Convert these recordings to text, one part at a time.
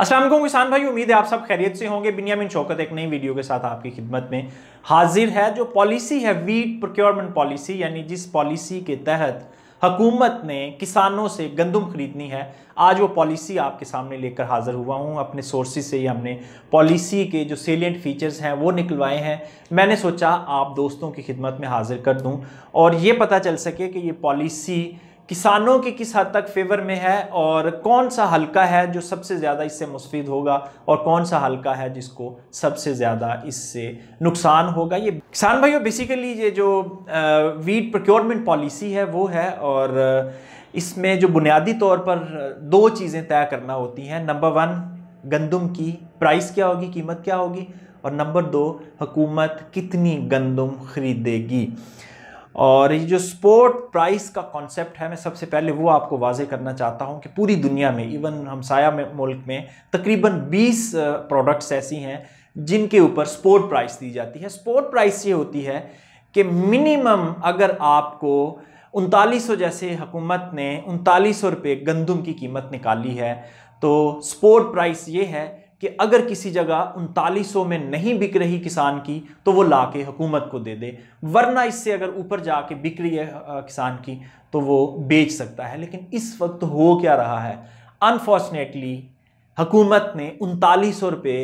असलम किसान भाई उम्मीद है आप सब खैरियत से होंगे बिनियामिन शौकत एक नई वीडियो के साथ आपकी खिदमत में हाजिर है जो पॉलिसी है वीट प्रोक्योरमेंट पॉलिसी यानी जिस पॉलिसी के तहत हकूमत ने किसानों से गंदम खरीदनी है आज वो पॉलिसी आपके सामने लेकर हाज़िर हुआ हूँ अपने सोर्सेज से ही हमने पॉलिसी के जो सेलियंट फीचर्स हैं वो निकलवाए हैं मैंने सोचा आप दोस्तों की खिदमत में हाजिर कर दूँ और ये पता चल सके कि ये पॉलिसी किसानों के किस हद तक फेवर में है और कौन सा हल्का है जो सबसे ज़्यादा इससे मुस्फ होगा और कौन सा हल्का है जिसको सबसे ज़्यादा इससे नुकसान होगा ये किसान भाइयों बेसिकली ये जो वीट प्रोक्योरमेंट पॉलिसी है वो है और इसमें जो बुनियादी तौर पर दो चीज़ें तय करना होती हैं नंबर वन गंदम की प्राइस क्या होगी कीमत क्या होगी और नंबर दो हुकूमत कितनी गंदम ख़रीदेगी और ये जो स्पोर्ट प्राइस का कॉन्सेप्ट है मैं सबसे पहले वो आपको वाजे करना चाहता हूँ कि पूरी दुनिया में इवन हमसाया में मुल्क में तकरीबन 20 प्रोडक्ट्स ऐसी हैं जिनके ऊपर स्पोर्ट प्राइस दी जाती है स्पोर्ट प्राइस ये होती है कि मिनिमम अगर आपको उनतालीस जैसे हुकूमत ने उनतालीस रुपये गंदम की कीमत निकाली है तो स्पोर्ट प्राइस ये है कि अगर किसी जगह उनतालीस में नहीं बिक रही किसान की तो वो ला के हकूमत को दे दे वरना इससे अगर ऊपर जाके बिक रही है किसान की तो वो बेच सकता है लेकिन इस वक्त हो क्या रहा है अनफॉर्चुनेटली हुकूमत ने उनतालीस रुपये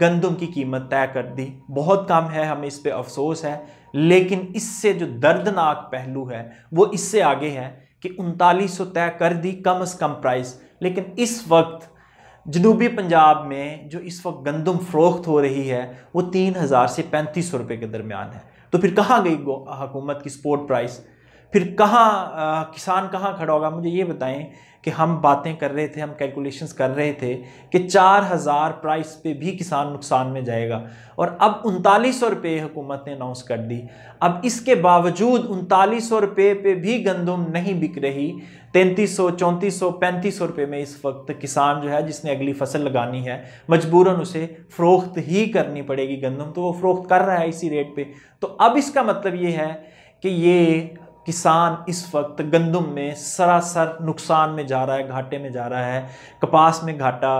गंदम की कीमत तय कर दी बहुत कम है हमें इस पर अफसोस है लेकिन इससे जो दर्दनाक पहलू है वो इससे आगे है कि उनतालीस तय कर दी कम अज़ कम प्राइस लेकिन इस वक्त जनूबी पंजाब में जो इस वक्त गंदम फ़रोख्त हो रही है वो तीन हज़ार से पैंतीस सौ रुपये के दरमियान है तो फिर कहाँ गई हुकूमत की स्पोर्ट प्राइस फिर कहाँ किसान कहाँ खड़ा होगा मुझे ये बताएं कि हम बातें कर रहे थे हम कैलकुलेशंस कर रहे थे कि चार हज़ार प्राइस पे भी किसान नुकसान में जाएगा और अब उनतालीस सौ रुपये हुकूमत ने अनाउंस कर दी अब इसके बावजूद उनतालीस सौ रुपये पर भी गंदम नहीं बिक रही तैंतीस सौ चौंतीस सौ पैंतीस सौ रुपये में इस वक्त किसान जो है जिसने अगली फसल लगानी है मजबूरन उसे फ़रोख्त ही करनी पड़ेगी गंदम तो वो फ़रोख्त कर रहा है इसी रेट पर तो अब इसका मतलब ये है कि ये किसान इस वक्त गंदम में सरासर नुकसान में जा रहा है घाटे में जा रहा है कपास में घाटा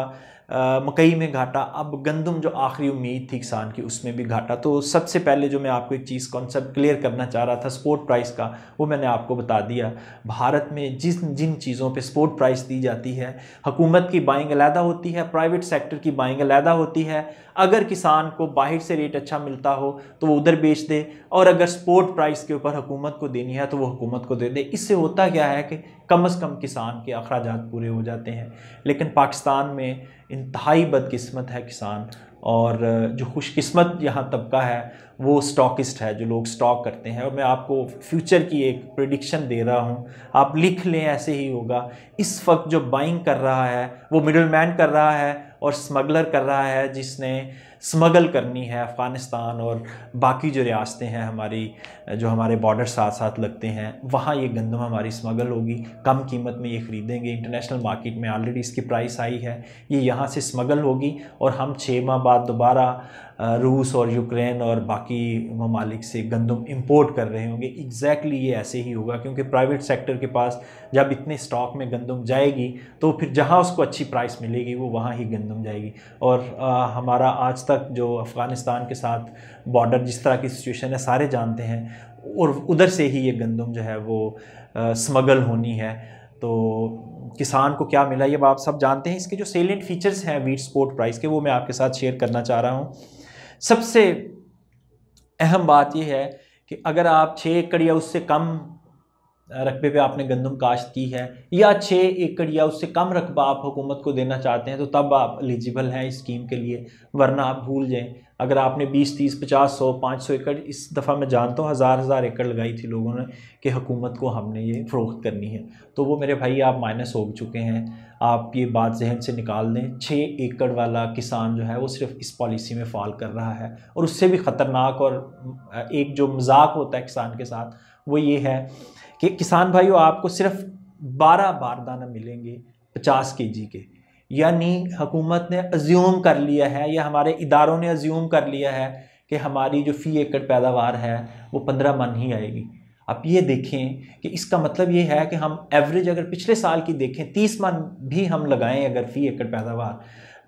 मकई में घाटा अब गंदम जो आखिरी उम्मीद थी किसान की उसमें भी घाटा तो सबसे पहले जो मैं आपको एक चीज़ कॉन्सेप्ट क्लियर करना चाह रहा था स्पोर्ट प्राइस का वो मैंने आपको बता दिया भारत में जिस जिन चीज़ों पर स्पोर्ट प्राइस दी जाती है हुकूमत की बाइंग अलहदा होती है प्राइवेट सेक्टर की बाइंग अलहदा होती है अगर किसान को बाहर से रेट अच्छा मिलता हो तो वो उधर बेच दे और अगर स्पोर्ट प्राइस के ऊपर हुकूमत को देनी है तो वो हुकूमत को दे दे इससे होता क्या है कि कम अज़ कम किसान के अखराज पूरे हो जाते हैं लेकिन पाकिस्तान में इंतहाई बदकिस्मत है किसान और जो खुशकिस्मत यहाँ तबका है वो स्टॉकिस्ट है जो लोग स्टॉक करते हैं और मैं आपको फ्यूचर की एक प्रिडिक्शन दे रहा हूँ आप लिख लें ऐसे ही होगा इस वक्त जो बाइंग कर रहा है वो मिडल मैन कर रहा है और स्मगलर कर रहा है जिसने स्मगल करनी है अफ़गानिस्तान और बाकी जो रियासतें हैं हमारी जो हमारे बॉर्डर साथ साथ लगते हैं वहाँ ये गंदम हमारी स्मगल होगी कम कीमत में ये ख़रीदेंगे इंटरनेशनल मार्केट में ऑलरेडी इसकी प्राइस आई है ये यहाँ से स्मगल होगी और हम छः माह बाद दोबारा रूस और यूक्रेन और बाकी ममालिक से गंदम इंपोर्ट कर रहे होंगे एग्जैक्टली exactly ये ऐसे ही होगा क्योंकि प्राइवेट सेक्टर के पास जब इतने स्टॉक में गंदम जाएगी तो फिर जहाँ उसको अच्छी प्राइस मिलेगी वो वहाँ ही गंदम जाएगी और आ, हमारा आज तक जो अफ़गानिस्तान के साथ बॉर्डर जिस तरह की सिचुएशन है सारे जानते हैं और उधर से ही ये गंदम जो है वो स्मगल होनी है तो किसान को क्या मिला ये आप सब जानते हैं इसके जो सेलेंट फीचर्स हैं वीट स्पोर्ट प्राइस के वो मैं आपके साथ शेयर करना चाह रहा हूँ सबसे अहम बात यह है कि अगर आप छः एकड़ या उससे कम रकबे पे आपने गंदम काश्त की है या छः एकड़ या उससे कम रकबा आप हुकूमत को देना चाहते हैं तो तब आप एलिजिबल हैं इस स्कीम के लिए वरना आप भूल जाएं अगर आपने 20 30 50 100 500 एकड़ इस दफ़ा मैं जानता हूँ हज़ार हज़ार एकड़ लगाई थी लोगों ने कि हुकूमत को हमने ये फ़रोख्त करनी है तो वो मेरे भाई आप माइनस हो चुके हैं आप ये बात जहन से निकाल दें छः एकड़ वाला किसान जो है वो सिर्फ इस पॉलिसी में फॉल कर रहा है और उससे भी ख़तरनाक और एक जो मजाक होता है किसान के साथ वो ये है कि किसान भाइयों आपको सिर्फ बारह बार दाना मिलेंगे पचास के जी के यानी हुकूमत ने अज्यूम कर लिया है या हमारे इदारों ने अज्यूम कर लिया है कि हमारी जो फ़ी एकड़ पैदावार है वो पंद्रह मन ही आएगी आप ये देखें कि इसका मतलब ये है कि हम एवरेज अगर पिछले साल की देखें तीस मन भी हम लगाएं अगर फ़ी एकड़ पैदावार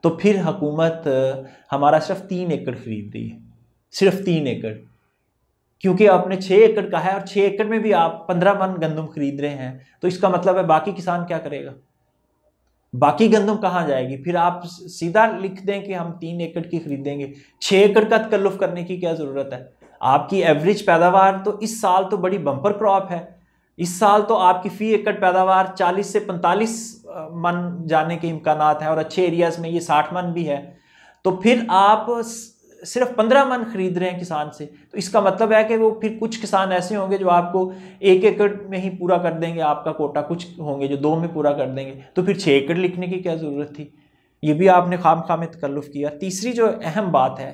तो फिर हकूमत हमारा सिर्फ तीन एकड़ ख़रीद रही है सिर्फ तीन एकड़ क्योंकि आपने छः एकड़ का है और छः एकड़ में भी आप पंद्रह मन गंदम खरीद रहे हैं तो इसका मतलब है बाकी किसान क्या करेगा बाकी गंदम कहाँ जाएगी फिर आप सीधा लिख दें कि हम तीन एकड़ की खरीदेंगे छः एकड़ का तकल्लुफ करने की क्या ज़रूरत है आपकी एवरेज पैदावार तो इस साल तो बड़ी बम्पर क्रॉप है इस साल तो आपकी फ़ी एकड़ पैदावार 40 से 45 मन जाने के इम्कान हैं और अच्छे एरियाज़ में ये 60 मन भी है तो फिर आप सिर्फ पंद्रह मन खरीद रहे हैं किसान से तो इसका मतलब है कि वो फिर कुछ किसान ऐसे होंगे जो आपको एक एकड़ में ही पूरा कर देंगे आपका कोटा कुछ होंगे जो दो में पूरा कर देंगे तो फिर छः एकड़ लिखने की क्या ज़रूरत थी ये भी आपने खाम खाम तकल्लुफ़ किया तीसरी जो अहम बात है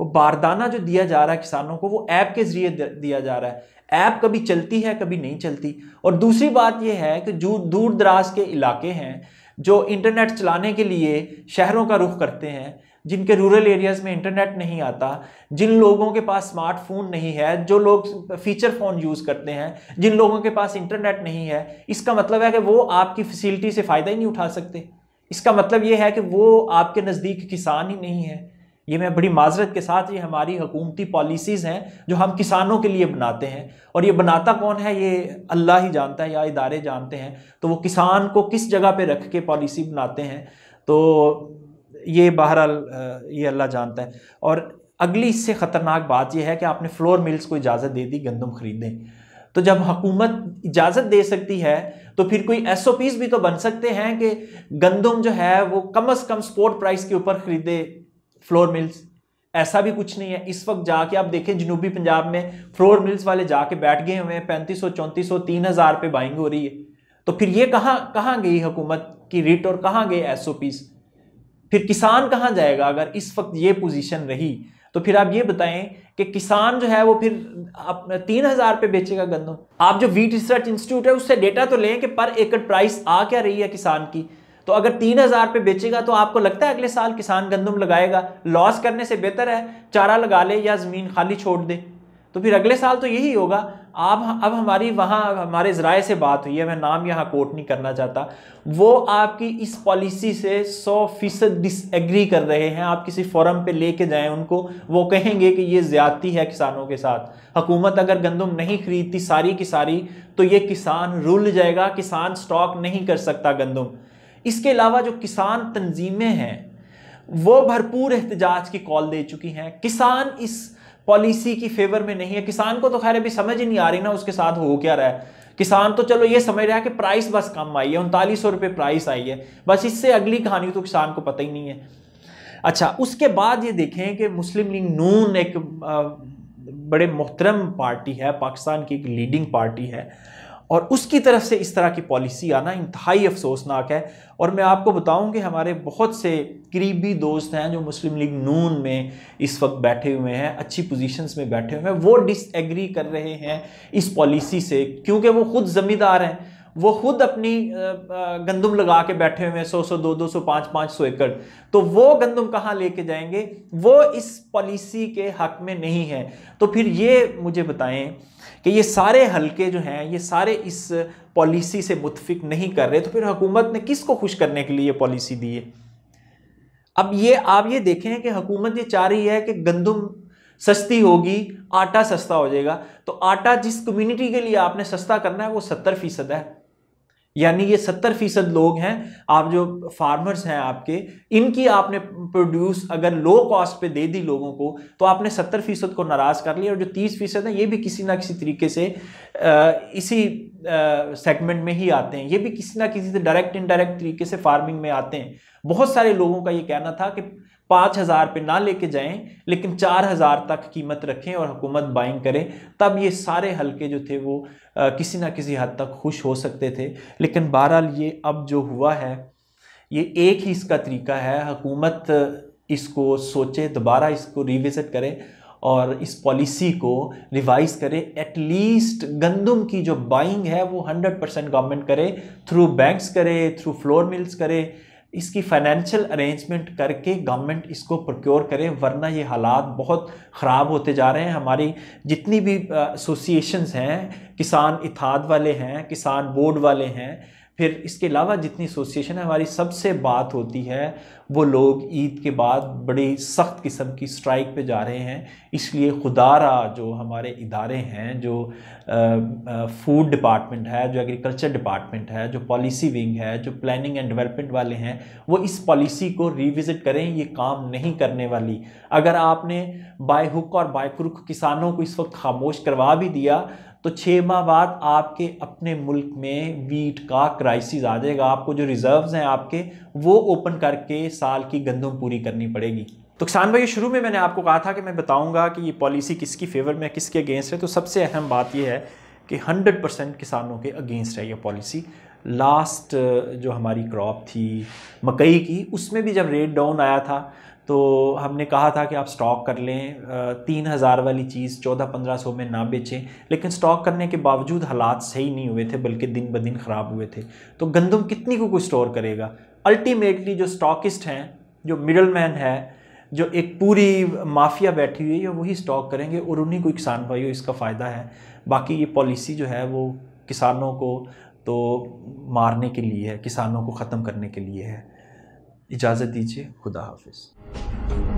वो बारदाना जो दिया जा रहा है किसानों को वो ऐप के ज़रिए दिया जा रहा है ऐप कभी चलती है कभी नहीं चलती और दूसरी बात यह है कि जो दूर दराज के इलाके हैं जो इंटरनेट चलाने के लिए शहरों का रुख करते हैं जिनके रूरल एरियाज़ में इंटरनेट नहीं आता जिन लोगों के पास स्मार्टफोन नहीं है जो लोग फीचर फ़ोन यूज़ करते हैं जिन लोगों के पास इंटरनेट नहीं है इसका मतलब है कि वो आपकी फैसिलिटी से फ़ायदा ही नहीं उठा सकते इसका मतलब ये है कि वो आपके नज़दीक किसान ही नहीं है ये मैं बड़ी माजरत के साथ ये हमारी हकूमती पॉलिसीज़ हैं जो हम किसानों के लिए बनाते हैं और ये बनाता कौन है ये अल्लाह ही जानता है या इदारे जानते हैं तो वो किसान को किस जगह पे रख के पॉलिसी बनाते हैं तो ये बहरहाल ये अल्लाह जानता है और अगली इससे ख़तरनाक बात यह है कि आपने फ्लोर मिल्स को इजाज़त दे दी गंदम ख़रीदें तो जब हुकूमत इजाज़त दे सकती है तो फिर कोई एस ओ पीज़ भी तो बन सकते हैं कि गंदम जो है वो कम अज़ कम स्पोर्ट प्राइस के ऊपर ख़रीदे फ्लोर मिल्स ऐसा भी कुछ नहीं है इस वक्त जाके आप देखें जनूबी पंजाब में फ्लोर मिल्स वाले जाके बैठ गए हुए हैं पैंतीस सौ चौंतीस सौ तीन हज़ार पे बाइंग हो रही है तो फिर ये कहाँ कहाँ गई हुकूमत की रिट और कहाँ गए एस ओ पीज़ फिर किसान कहाँ जाएगा अगर इस वक्त ये पोजीशन रही तो फिर आप ये बताएं कि किसान जो है वो फिर आप तीन हजार पे बेचेगा गंदम आप जो वीट रिसर्च इंस्टीट्यूट है उससे डेटा तो लें कि पर एकड़ प्राइस आ क्या रही है किसान की तो अगर तीन हजार पे बेचेगा तो आपको लगता है अगले साल किसान गंदम लगाएगा लॉस करने से बेहतर है चारा लगा ले या जमीन खाली छोड़ दे तो फिर अगले साल तो यही होगा आप अब हमारी वहाँ हमारे जराए से बात हुई है मैं नाम यहाँ कोट नहीं करना चाहता वो आपकी इस पॉलिसी से सौ फीसद डिसएग्री कर रहे हैं आप किसी फोरम पे लेके जाएं उनको वो कहेंगे कि ये ज़्यादती है किसानों के साथ हुकूमत अगर गंदम नहीं खरीदती सारी की सारी तो ये किसान रुल जाएगा किसान स्टॉक नहीं कर सकता गंदम इसके अलावा जो किसान तंजीमें हैं वो भरपूर एहतजाज की कॉल दे चुकी हैं किसान इस पॉलिसी की फेवर में नहीं है किसान को तो खैर अभी समझ ही नहीं आ रही ना उसके साथ हो क्या रहा है किसान तो चलो ये समझ रहा है कि प्राइस बस कम आई है उनतालीस सौ रुपये प्राइस आई है बस इससे अगली कहानी तो किसान को पता ही नहीं है अच्छा उसके बाद ये देखें कि मुस्लिम लीग नून एक आ, बड़े मोहतरम पार्टी है पाकिस्तान की एक लीडिंग पार्टी है और उसकी तरफ से इस तरह की पॉलिसी आना इंतहाई अफसोसनाक है और मैं आपको बताऊं कि हमारे बहुत से करीबी दोस्त हैं जो मुस्लिम लीग नून में इस वक्त बैठे हुए हैं अच्छी पोजीशंस में बैठे हुए हैं वो डिसएग्री कर रहे हैं इस पॉलिसी से क्योंकि वो खुद ज़मींदार हैं वो खुद अपनी गंदम लगा के बैठे हुए हैं सौ सौ दो दो सौ पाँच पाँच सौ एकड़ तो वो गंदम कहाँ लेके जाएंगे वो इस पॉलिसी के हक में नहीं है तो फिर ये मुझे बताएं कि ये सारे हलके जो हैं ये सारे इस पॉलिसी से मुतफिक नहीं कर रहे तो फिर हुकूमत ने किसको खुश करने के लिए ये पॉलिसी दी है अब ये आप ये देखें कि हुकूमत ये चाह रही है कि गंदम सस्ती होगी आटा सस्ता हो जाएगा तो आटा जिस कम्युनिटी के लिए आपने सस्ता करना है वो सत्तर फीसद है यानी ये सत्तर फीसद लोग हैं आप जो फार्मर्स हैं आपके इनकी आपने प्रोड्यूस अगर लो कॉस्ट पे दे दी लोगों को तो आपने सत्तर फीसद को नाराज़ कर लिया और जो तीस फीसद है ये भी किसी ना किसी तरीके से इसी सेगमेंट में ही आते हैं ये भी किसी ना किसी से डायरेक्ट इनडायरेक्ट तरीके से फार्मिंग में आते हैं बहुत सारे लोगों का ये कहना था कि पाँच हज़ार पर ना लेके जाएं लेकिन चार हज़ार तक कीमत रखें और हुकूमत बाइंग करें तब ये सारे हलके जो थे वो आ, किसी ना किसी हद तक खुश हो सकते थे लेकिन बहरहाल ये अब जो हुआ है ये एक ही इसका तरीका है हकूमत इसको सोचे दोबारा इसको रिविज़िट करें और इस पॉलिसी को रिवाइज करें एटलीस्ट गंदम की जो बाइंग है वो 100 परसेंट गवर्नमेंट करे थ्रू बैंक्स करे थ्रू फ्लोर मिल्स करे इसकी फाइनेंशियल अरेंजमेंट करके गवर्नमेंट इसको प्रोक्योर करे वरना ये हालात बहुत ख़राब होते जा रहे हैं हमारी जितनी भी एसोसिएशंस हैं किसान इथाद वाले हैं किसान बोर्ड वाले हैं फिर इसके अलावा जितनी एसोसिएशन है हमारी सबसे बात होती है वो लोग ईद के बाद बड़ी सख्त किस्म की स्ट्राइक पे जा रहे हैं इसलिए खुदारा जो हमारे इदारे हैं जो फूड डिपार्टमेंट है जो एग्रीकल्चर डिपार्टमेंट है जो पॉलिसी विंग है जो प्लानिंग एंड डेवलपमेंट वाले हैं वो इस पॉलिसी को रिविज़िट करें ये काम नहीं करने वाली अगर आपने बाय हुक और बाय क्रुक किसानों को इस वक्त खामोश करवा भी दिया तो छः माह बाद आपके अपने मुल्क में वीट का क्राइसिस आ जाएगा आपको जो रिज़र्व्स हैं आपके वो ओपन करके साल की गंदम पूरी करनी पड़ेगी तो किसान भाई शुरू में मैंने आपको कहा था कि मैं बताऊंगा कि ये पॉलिसी किसकी फेवर में किसके अगेंस्ट है तो सबसे अहम बात यह है कि 100 परसेंट किसानों के अगेंस्ट है ये पॉलिसी लास्ट जो हमारी क्रॉप थी मकई की उसमें भी जब रेट डाउन आया था तो हमने कहा था कि आप स्टॉक कर लें तीन हज़ार वाली चीज़ चौदह पंद्रह सौ में ना बेचें लेकिन स्टॉक करने के बावजूद हालात सही नहीं हुए थे बल्कि दिन ब दिन ख़राब हुए थे तो गंदम कितनी को कोई स्टोर करेगा अल्टीमेटली जो स्टॉकिस्ट हैं जो मिडल मैन है जो एक पूरी माफिया बैठी हुई है वही स्टॉक करेंगे और उन्हीं को किसान भाइयों इसका फ़ायदा है बाकी ये पॉलिसी जो है वो किसानों को तो मारने के लिए है किसानों को ख़त्म करने के लिए है इजाज़त दीजिए खुदा हाफिज़